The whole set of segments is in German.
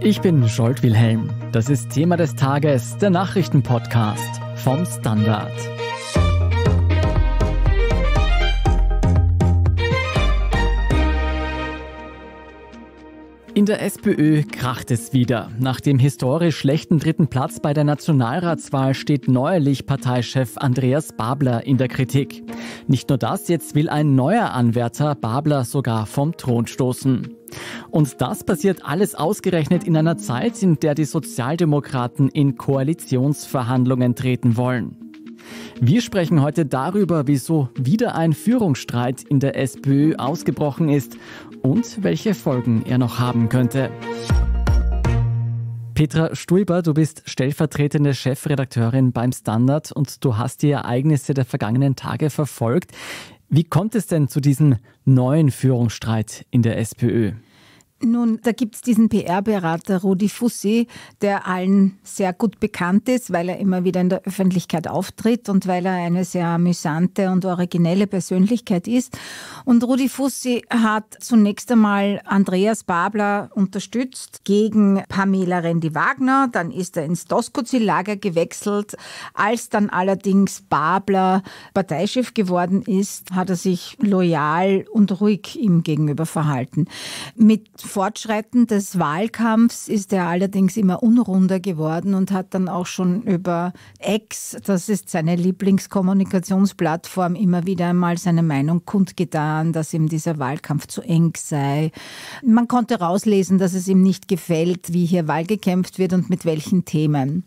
Ich bin Scholt Wilhelm. Das ist Thema des Tages, der Nachrichtenpodcast vom Standard. In der SPÖ kracht es wieder. Nach dem historisch schlechten dritten Platz bei der Nationalratswahl steht neuerlich Parteichef Andreas Babler in der Kritik. Nicht nur das, jetzt will ein neuer Anwärter Babler sogar vom Thron stoßen. Und das passiert alles ausgerechnet in einer Zeit, in der die Sozialdemokraten in Koalitionsverhandlungen treten wollen. Wir sprechen heute darüber, wieso wieder ein Führungsstreit in der SPÖ ausgebrochen ist und welche Folgen er noch haben könnte. Petra Stulber, du bist stellvertretende Chefredakteurin beim Standard und du hast die Ereignisse der vergangenen Tage verfolgt. Wie kommt es denn zu diesem neuen Führungsstreit in der SPÖ? Nun, da gibt es diesen PR-Berater Rudi Fussi, der allen sehr gut bekannt ist, weil er immer wieder in der Öffentlichkeit auftritt und weil er eine sehr amüsante und originelle Persönlichkeit ist. Und Rudi Fussi hat zunächst einmal Andreas Babler unterstützt gegen Pamela Rendi-Wagner. Dann ist er ins Doskozil-Lager gewechselt. Als dann allerdings Babler Parteichef geworden ist, hat er sich loyal und ruhig ihm gegenüber verhalten. Mit Fortschreiten des Wahlkampfs ist er allerdings immer unrunder geworden und hat dann auch schon über X, das ist seine Lieblingskommunikationsplattform, immer wieder einmal seine Meinung kundgetan, dass ihm dieser Wahlkampf zu eng sei. Man konnte rauslesen, dass es ihm nicht gefällt, wie hier Wahl gekämpft wird und mit welchen Themen.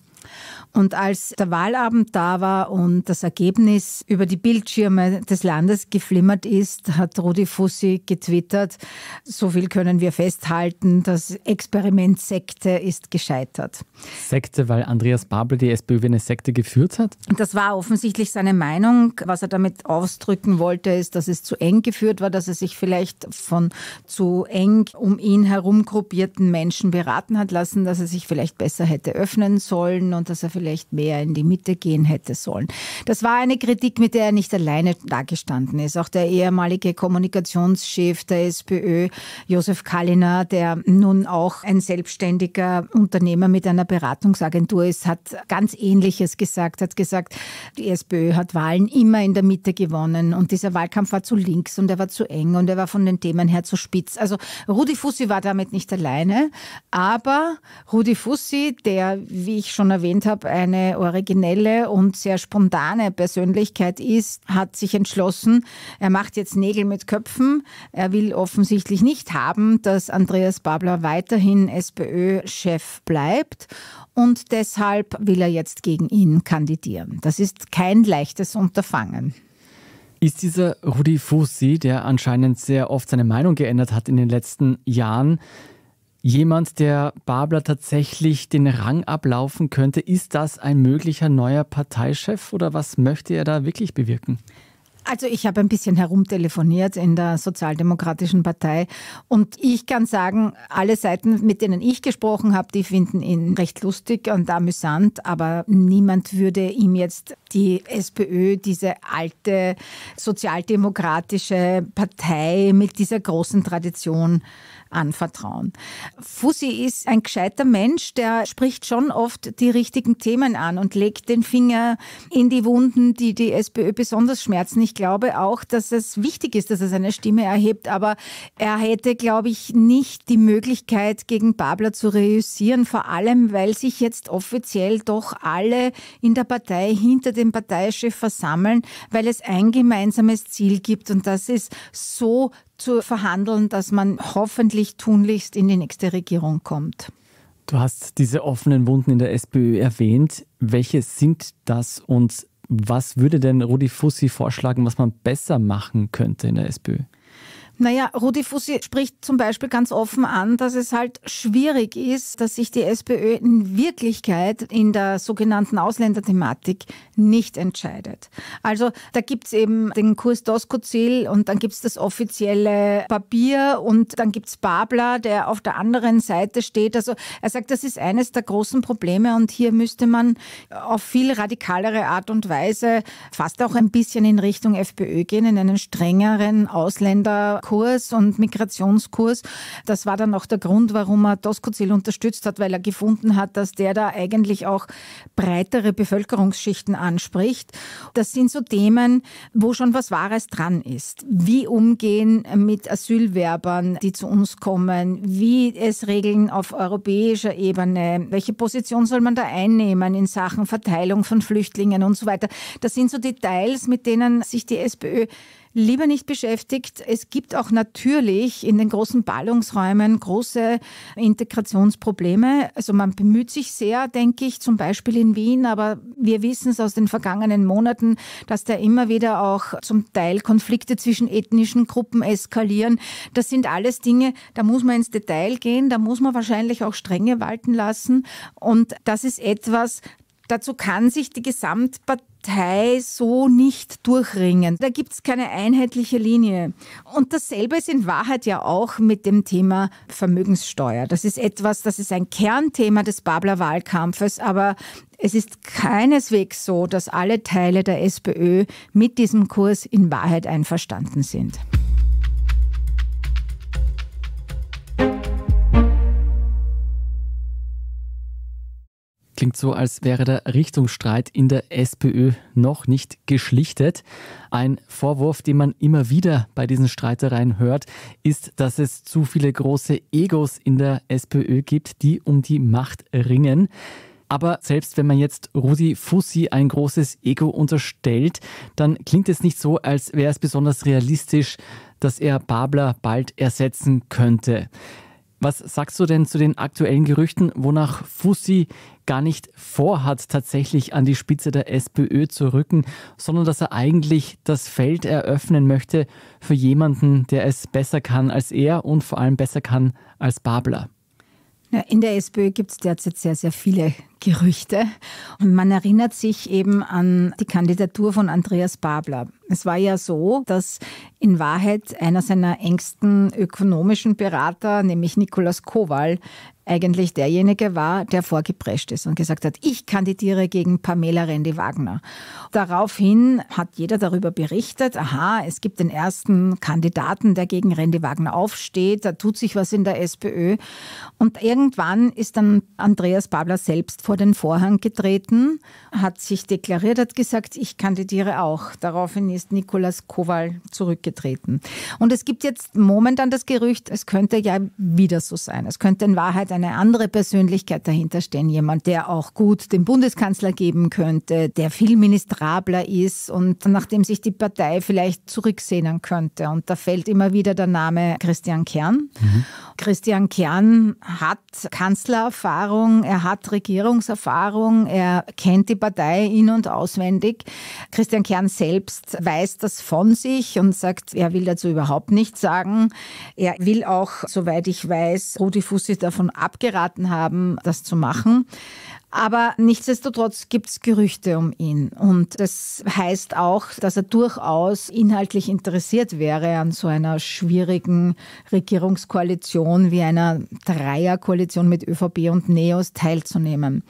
Und als der Wahlabend da war und das Ergebnis über die Bildschirme des Landes geflimmert ist, hat Rudi Fussi getwittert, so viel können wir festhalten, das Experiment Sekte ist gescheitert. Sekte, weil Andreas Babel die SPÖ wie eine Sekte geführt hat? Das war offensichtlich seine Meinung. Was er damit ausdrücken wollte, ist, dass es zu eng geführt war, dass er sich vielleicht von zu eng um ihn herum gruppierten Menschen beraten hat lassen, dass er sich vielleicht besser hätte öffnen sollen und dass er vielleicht mehr in die Mitte gehen hätte sollen. Das war eine Kritik, mit der er nicht alleine dagestanden ist. Auch der ehemalige Kommunikationschef der SPÖ, Josef Kalliner, der nun auch ein selbstständiger Unternehmer mit einer Beratungsagentur ist, hat ganz Ähnliches gesagt, hat gesagt, die SPÖ hat Wahlen immer in der Mitte gewonnen und dieser Wahlkampf war zu links und er war zu eng und er war von den Themen her zu spitz. Also Rudi Fussi war damit nicht alleine, aber Rudi Fussi, der, wie ich schon erwähnt habe, eine originelle und sehr spontane Persönlichkeit ist, hat sich entschlossen, er macht jetzt Nägel mit Köpfen. Er will offensichtlich nicht haben, dass Andreas Babler weiterhin SPÖ-Chef bleibt und deshalb will er jetzt gegen ihn kandidieren. Das ist kein leichtes Unterfangen. Ist dieser Rudi Fussi, der anscheinend sehr oft seine Meinung geändert hat in den letzten Jahren, jemand, der Babler tatsächlich den Rang ablaufen könnte? Ist das ein möglicher neuer Parteichef oder was möchte er da wirklich bewirken? Also ich habe ein bisschen herumtelefoniert in der Sozialdemokratischen Partei und ich kann sagen, alle Seiten, mit denen ich gesprochen habe, die finden ihn recht lustig und amüsant, aber niemand würde ihm jetzt die SPÖ, diese alte sozialdemokratische Partei mit dieser großen Tradition anvertrauen. Fussi ist ein gescheiter Mensch, der spricht schon oft die richtigen Themen an und legt den Finger in die Wunden, die die SPÖ besonders schmerzen. Ich glaube auch, dass es wichtig ist, dass er seine Stimme erhebt, aber er hätte, glaube ich, nicht die Möglichkeit, gegen Babler zu reüssieren, vor allem, weil sich jetzt offiziell doch alle in der Partei hinter dem Parteichef versammeln, weil es ein gemeinsames Ziel gibt und das ist so zu verhandeln, dass man hoffentlich tunlichst in die nächste Regierung kommt. Du hast diese offenen Wunden in der SPÖ erwähnt. Welche sind das und was würde denn Rudi Fussi vorschlagen, was man besser machen könnte in der SPÖ? Naja, Rudi Fussi spricht zum Beispiel ganz offen an, dass es halt schwierig ist, dass sich die SPÖ in Wirklichkeit in der sogenannten Ausländerthematik nicht entscheidet. Also da gibt's eben den Kurs Doskozil und dann gibt's das offizielle Papier und dann gibt's Babler, der auf der anderen Seite steht. Also er sagt, das ist eines der großen Probleme und hier müsste man auf viel radikalere Art und Weise fast auch ein bisschen in Richtung FPÖ gehen, in einen strengeren Ausländer Kurs und Migrationskurs. Das war dann auch der Grund, warum er Doskozil unterstützt hat, weil er gefunden hat, dass der da eigentlich auch breitere Bevölkerungsschichten anspricht. Das sind so Themen, wo schon was Wahres dran ist. Wie umgehen mit Asylwerbern, die zu uns kommen? Wie es regeln auf europäischer Ebene? Welche Position soll man da einnehmen in Sachen Verteilung von Flüchtlingen und so weiter? Das sind so Details, mit denen sich die SPÖ lieber nicht beschäftigt. Es gibt auch natürlich in den großen Ballungsräumen große Integrationsprobleme. Also man bemüht sich sehr, denke ich, zum Beispiel in Wien, aber wir wissen es aus den vergangenen Monaten, dass da immer wieder auch zum Teil Konflikte zwischen ethnischen Gruppen eskalieren. Das sind alles Dinge, da muss man ins Detail gehen, da muss man wahrscheinlich auch Strenge walten lassen. Und das ist etwas, dazu kann sich die Gesamtpartei Partei so nicht durchringen. Da gibt es keine einheitliche Linie. Und dasselbe ist in Wahrheit ja auch mit dem Thema Vermögenssteuer. Das ist etwas, das ist ein Kernthema des Babler Wahlkampfes, aber es ist keineswegs so, dass alle Teile der SPÖ mit diesem Kurs in Wahrheit einverstanden sind. Klingt so, als wäre der Richtungsstreit in der SPÖ noch nicht geschlichtet. Ein Vorwurf, den man immer wieder bei diesen Streitereien hört, ist, dass es zu viele große Egos in der SPÖ gibt, die um die Macht ringen. Aber selbst wenn man jetzt Rudi Fussi ein großes Ego unterstellt, dann klingt es nicht so, als wäre es besonders realistisch, dass er Babler bald ersetzen könnte. Was sagst du denn zu den aktuellen Gerüchten, wonach Fussi gar nicht vorhat, tatsächlich an die Spitze der SPÖ zu rücken, sondern dass er eigentlich das Feld eröffnen möchte für jemanden, der es besser kann als er und vor allem besser kann als Babler? In der SPÖ gibt es derzeit sehr, sehr viele Gerüchte. Und man erinnert sich eben an die Kandidatur von Andreas Babler. Es war ja so, dass in Wahrheit einer seiner engsten ökonomischen Berater, nämlich Nikolaus Kowal, eigentlich derjenige war, der vorgeprescht ist und gesagt hat, ich kandidiere gegen Pamela Rendi-Wagner. Daraufhin hat jeder darüber berichtet, aha, es gibt den ersten Kandidaten, der gegen Rendi-Wagner aufsteht, da tut sich was in der SPÖ. Und irgendwann ist dann Andreas Babler selbst vor den Vorhang getreten, hat sich deklariert, hat gesagt, ich kandidiere auch. Daraufhin ist Nikolaus Kowal zurückgetreten. Und es gibt jetzt momentan das Gerücht, es könnte ja wieder so sein. Es könnte in Wahrheit ein eine andere Persönlichkeit dahinter stehen, jemand, der auch gut den Bundeskanzler geben könnte, der viel ministrabler ist und nachdem sich die Partei vielleicht zurücksehnen könnte. Und da fällt immer wieder der Name Christian Kern. Mhm. Christian Kern hat Kanzlererfahrung, er hat Regierungserfahrung, er kennt die Partei in- und auswendig. Christian Kern selbst weiß das von sich und sagt, er will dazu überhaupt nichts sagen. Er will auch, soweit ich weiß, Rudi Fussi davon ab abgeraten haben, das zu machen. Aber nichtsdestotrotz gibt es Gerüchte um ihn. Und das heißt auch, dass er durchaus inhaltlich interessiert wäre an so einer schwierigen Regierungskoalition wie einer Dreierkoalition mit ÖVP und NEOS teilzunehmen.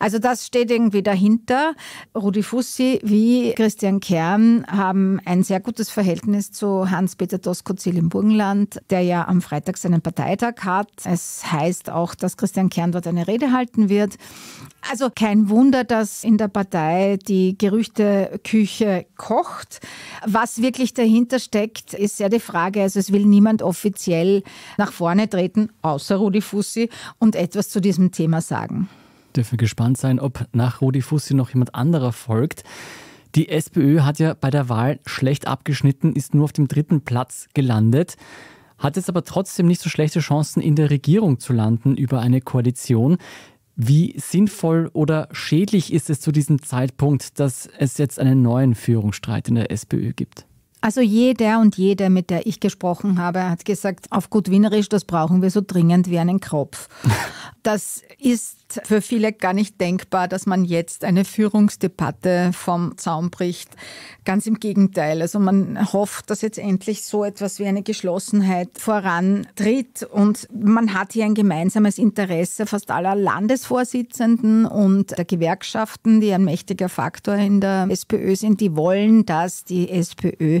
Also das steht irgendwie dahinter. Rudi Fussi wie Christian Kern haben ein sehr gutes Verhältnis zu Hans-Peter Doskozil im Burgenland, der ja am Freitag seinen Parteitag hat. Es heißt auch, dass Christian Kern dort eine Rede halten wird. Also kein Wunder, dass in der Partei die Gerüchteküche kocht. Was wirklich dahinter steckt, ist ja die Frage, also es will niemand offiziell nach vorne treten, außer Rudi Fussi, und etwas zu diesem Thema sagen. Dürfen wir gespannt sein, ob nach Rudi Fussi noch jemand anderer folgt. Die SPÖ hat ja bei der Wahl schlecht abgeschnitten, ist nur auf dem dritten Platz gelandet hat jetzt aber trotzdem nicht so schlechte Chancen, in der Regierung zu landen über eine Koalition. Wie sinnvoll oder schädlich ist es zu diesem Zeitpunkt, dass es jetzt einen neuen Führungsstreit in der SPÖ gibt? Also jeder und jede, mit der ich gesprochen habe, hat gesagt, auf gut Wienerisch, das brauchen wir so dringend wie einen Kropf. Das ist für viele gar nicht denkbar, dass man jetzt eine Führungsdebatte vom Zaun bricht. Ganz im Gegenteil. Also man hofft, dass jetzt endlich so etwas wie eine Geschlossenheit vorantritt. Und man hat hier ein gemeinsames Interesse fast aller Landesvorsitzenden und der Gewerkschaften, die ein mächtiger Faktor in der SPÖ sind. Die wollen, dass die SPÖ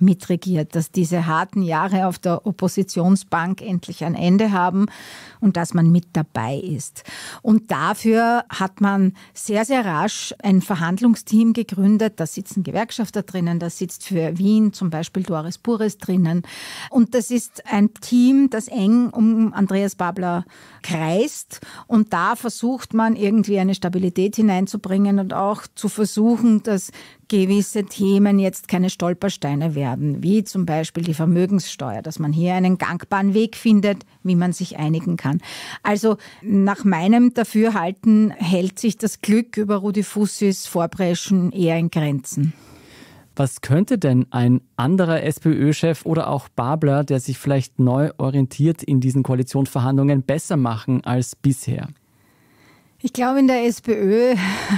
mitregiert, dass diese harten Jahre auf der Oppositionsbank endlich ein Ende haben und dass man mit dabei ist. Und dafür hat man sehr, sehr rasch ein Verhandlungsteam gegründet. Da sitzen Gewerkschafter drinnen, da sitzt für Wien zum Beispiel Doris Pures drinnen. Und das ist ein Team, das eng um Andreas Babler kreist. Und da versucht man irgendwie eine Stabilität hineinzubringen und auch zu versuchen, dass gewisse Themen jetzt keine Stolpersteine werden werden, wie zum Beispiel die Vermögenssteuer, dass man hier einen gangbaren Weg findet, wie man sich einigen kann. Also nach meinem Dafürhalten hält sich das Glück über Rudi Fussis Vorpreschen eher in Grenzen. Was könnte denn ein anderer SPÖ-Chef oder auch Babler, der sich vielleicht neu orientiert in diesen Koalitionsverhandlungen, besser machen als bisher? Ich glaube, in der SPÖ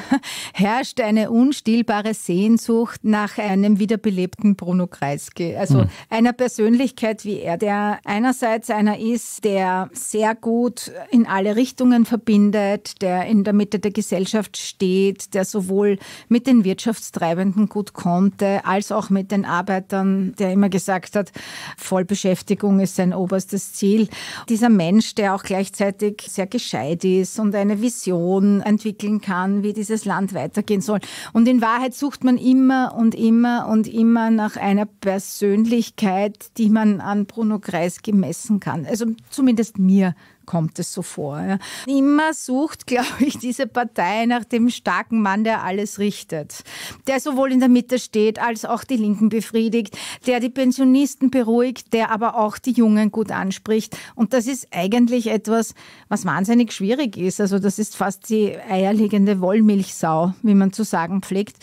herrscht eine unstillbare Sehnsucht nach einem wiederbelebten Bruno Kreisky. Also mhm. einer Persönlichkeit wie er, der einerseits einer ist, der sehr gut in alle Richtungen verbindet, der in der Mitte der Gesellschaft steht, der sowohl mit den Wirtschaftstreibenden gut konnte, als auch mit den Arbeitern, der immer gesagt hat, Vollbeschäftigung ist sein oberstes Ziel. Dieser Mensch, der auch gleichzeitig sehr gescheit ist und eine Vision Vision entwickeln kann, wie dieses Land weitergehen soll. Und in Wahrheit sucht man immer und immer und immer nach einer Persönlichkeit, die man an Bruno Kreis gemessen kann. Also zumindest mir kommt es so vor. Ja. Immer sucht, glaube ich, diese Partei nach dem starken Mann, der alles richtet, der sowohl in der Mitte steht als auch die Linken befriedigt, der die Pensionisten beruhigt, der aber auch die Jungen gut anspricht. Und das ist eigentlich etwas, was wahnsinnig schwierig ist. Also das ist fast die eierlegende Wollmilchsau, wie man zu sagen pflegt.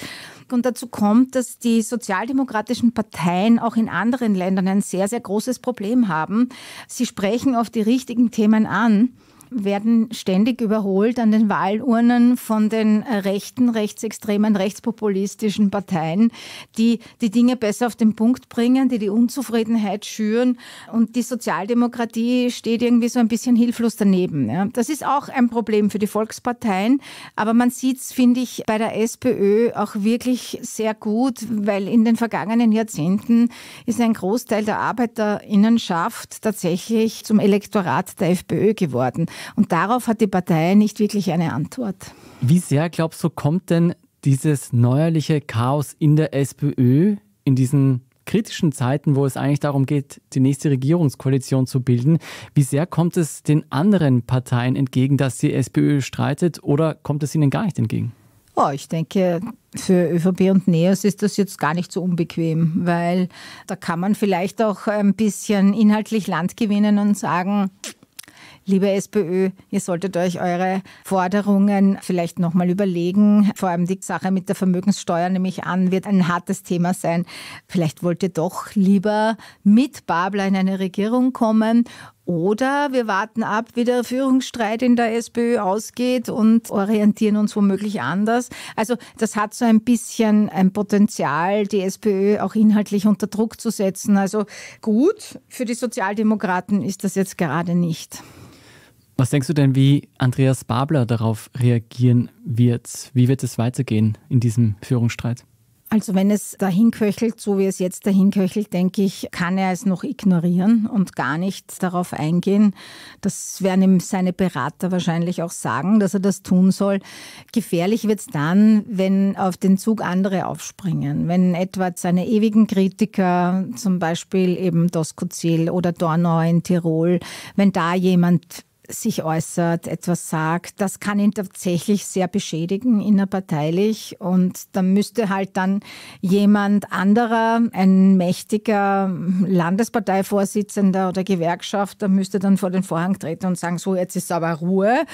Und dazu kommt, dass die sozialdemokratischen Parteien auch in anderen Ländern ein sehr, sehr großes Problem haben. Sie sprechen auf die richtigen Themen an werden ständig überholt an den Wahlurnen von den rechten, rechtsextremen, rechtspopulistischen Parteien, die die Dinge besser auf den Punkt bringen, die die Unzufriedenheit schüren. Und die Sozialdemokratie steht irgendwie so ein bisschen hilflos daneben. Ja. Das ist auch ein Problem für die Volksparteien. Aber man sieht es, finde ich, bei der SPÖ auch wirklich sehr gut, weil in den vergangenen Jahrzehnten ist ein Großteil der ArbeiterInnenschaft tatsächlich zum Elektorat der FPÖ geworden. Und darauf hat die Partei nicht wirklich eine Antwort. Wie sehr, glaubst du, kommt denn dieses neuerliche Chaos in der SPÖ in diesen kritischen Zeiten, wo es eigentlich darum geht, die nächste Regierungskoalition zu bilden. Wie sehr kommt es den anderen Parteien entgegen, dass die SPÖ streitet oder kommt es ihnen gar nicht entgegen? Oh, ich denke, für ÖVP und NEOS ist das jetzt gar nicht so unbequem, weil da kann man vielleicht auch ein bisschen inhaltlich Land gewinnen und sagen, liebe SPÖ, ihr solltet euch eure Forderungen vielleicht nochmal überlegen. Vor allem die Sache mit der Vermögenssteuer nehme ich an, wird ein hartes Thema sein. Vielleicht wollt ihr doch lieber mit Babler in eine Regierung kommen oder wir warten ab, wie der Führungsstreit in der SPÖ ausgeht und orientieren uns womöglich anders. Also das hat so ein bisschen ein Potenzial, die SPÖ auch inhaltlich unter Druck zu setzen. Also gut, für die Sozialdemokraten ist das jetzt gerade nicht. Was denkst du denn, wie Andreas Babler darauf reagieren wird? Wie wird es weitergehen in diesem Führungsstreit? Also wenn es dahin köchelt, so wie es jetzt dahin köchelt, denke ich, kann er es noch ignorieren und gar nicht darauf eingehen. Das werden ihm seine Berater wahrscheinlich auch sagen, dass er das tun soll. Gefährlich wird es dann, wenn auf den Zug andere aufspringen. Wenn etwa seine ewigen Kritiker, zum Beispiel eben Doskozil oder Dornau in Tirol, wenn da jemand sich äußert, etwas sagt, das kann ihn tatsächlich sehr beschädigen innerparteilich. Und da müsste halt dann jemand anderer, ein mächtiger Landesparteivorsitzender oder Gewerkschafter, müsste dann vor den Vorhang treten und sagen, so jetzt ist aber Ruhe.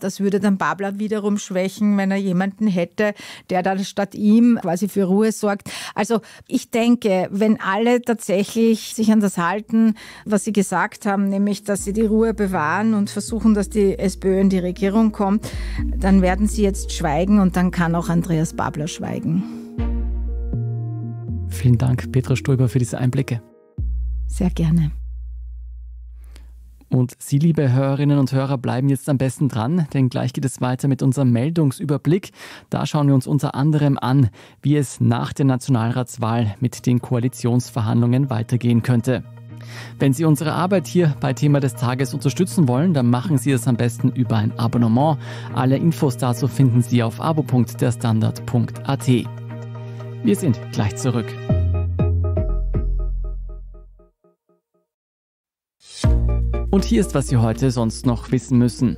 Das würde dann Babler wiederum schwächen, wenn er jemanden hätte, der dann statt ihm quasi für Ruhe sorgt. Also ich denke, wenn alle tatsächlich sich an das halten, was sie gesagt haben, nämlich dass sie die Ruhe bewahren und versuchen, versuchen, dass die SPÖ in die Regierung kommt, dann werden sie jetzt schweigen und dann kann auch Andreas Babler schweigen. Vielen Dank, Petra Stoiber, für diese Einblicke. Sehr gerne. Und Sie, liebe Hörerinnen und Hörer, bleiben jetzt am besten dran, denn gleich geht es weiter mit unserem Meldungsüberblick. Da schauen wir uns unter anderem an, wie es nach der Nationalratswahl mit den Koalitionsverhandlungen weitergehen könnte. Wenn Sie unsere Arbeit hier bei Thema des Tages unterstützen wollen, dann machen Sie es am besten über ein Abonnement. Alle Infos dazu finden Sie auf abo.derstandard.at. Wir sind gleich zurück. Und hier ist, was Sie heute sonst noch wissen müssen.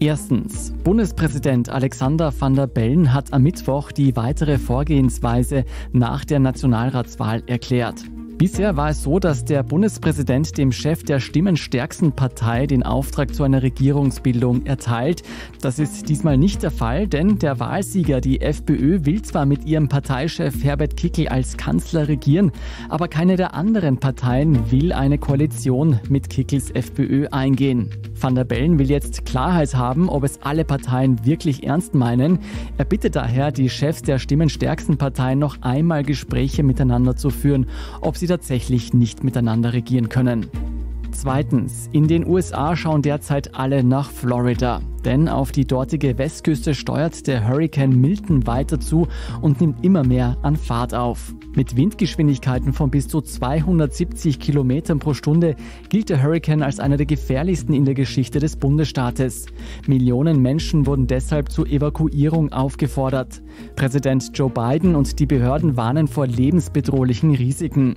Erstens. Bundespräsident Alexander van der Bellen hat am Mittwoch die weitere Vorgehensweise nach der Nationalratswahl erklärt. Bisher war es so, dass der Bundespräsident dem Chef der stimmenstärksten Partei den Auftrag zu einer Regierungsbildung erteilt. Das ist diesmal nicht der Fall, denn der Wahlsieger, die FPÖ, will zwar mit ihrem Parteichef Herbert Kickel als Kanzler regieren, aber keine der anderen Parteien will eine Koalition mit Kickels FPÖ eingehen. Van der Bellen will jetzt Klarheit haben, ob es alle Parteien wirklich ernst meinen. Er bittet daher die Chefs der stimmenstärksten Parteien noch einmal Gespräche miteinander zu führen, ob sie sie tatsächlich nicht miteinander regieren können. Zweitens, in den USA schauen derzeit alle nach Florida. Denn auf die dortige Westküste steuert der Hurrikan Milton weiter zu und nimmt immer mehr an Fahrt auf. Mit Windgeschwindigkeiten von bis zu 270 Kilometern pro Stunde gilt der Hurrikan als einer der gefährlichsten in der Geschichte des Bundesstaates. Millionen Menschen wurden deshalb zur Evakuierung aufgefordert. Präsident Joe Biden und die Behörden warnen vor lebensbedrohlichen Risiken.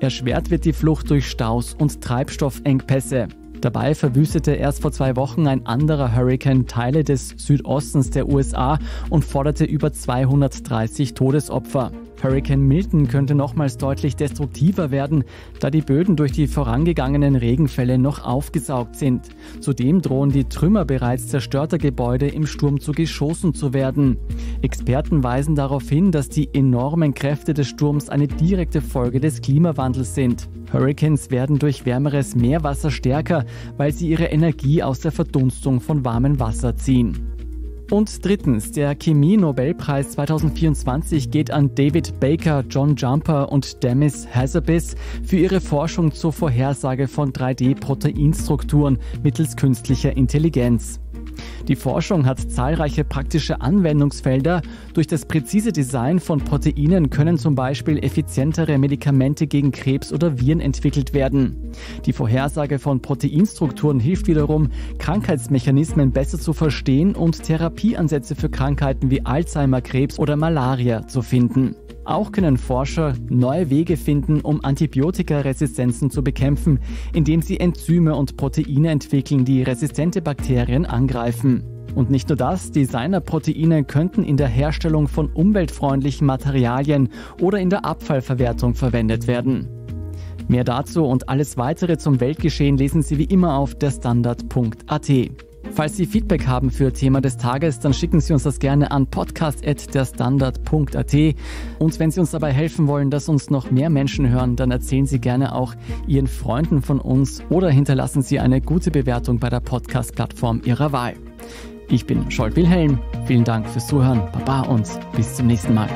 Erschwert wird die Flucht durch Staus und Treibstoffengpässe. Dabei verwüstete erst vor zwei Wochen ein anderer Hurricane Teile des Südostens der USA und forderte über 230 Todesopfer. Hurricane Milton könnte nochmals deutlich destruktiver werden, da die Böden durch die vorangegangenen Regenfälle noch aufgesaugt sind. Zudem drohen die Trümmer bereits zerstörter Gebäude im Sturm zu geschossen zu werden. Experten weisen darauf hin, dass die enormen Kräfte des Sturms eine direkte Folge des Klimawandels sind. Hurricanes werden durch wärmeres Meerwasser stärker, weil sie ihre Energie aus der Verdunstung von warmem Wasser ziehen. Und drittens, der Chemie-Nobelpreis 2024 geht an David Baker, John Jumper und Demis Hazabis für ihre Forschung zur Vorhersage von 3D-Proteinstrukturen mittels künstlicher Intelligenz. Die Forschung hat zahlreiche praktische Anwendungsfelder. Durch das präzise Design von Proteinen können zum Beispiel effizientere Medikamente gegen Krebs oder Viren entwickelt werden. Die Vorhersage von Proteinstrukturen hilft wiederum, Krankheitsmechanismen besser zu verstehen und Therapieansätze für Krankheiten wie Alzheimer, Krebs oder Malaria zu finden. Auch können Forscher neue Wege finden, um Antibiotikaresistenzen zu bekämpfen, indem sie Enzyme und Proteine entwickeln, die resistente Bakterien angreifen. Und nicht nur das, Designerproteine könnten in der Herstellung von umweltfreundlichen Materialien oder in der Abfallverwertung verwendet werden. Mehr dazu und alles weitere zum Weltgeschehen lesen Sie wie immer auf derstandard.at. Falls Sie Feedback haben für Thema des Tages, dann schicken Sie uns das gerne an podcast.derstandard.at. Und wenn Sie uns dabei helfen wollen, dass uns noch mehr Menschen hören, dann erzählen Sie gerne auch Ihren Freunden von uns oder hinterlassen Sie eine gute Bewertung bei der Podcast-Plattform Ihrer Wahl. Ich bin Scholt Wilhelm. Vielen Dank fürs Zuhören. Baba und bis zum nächsten Mal.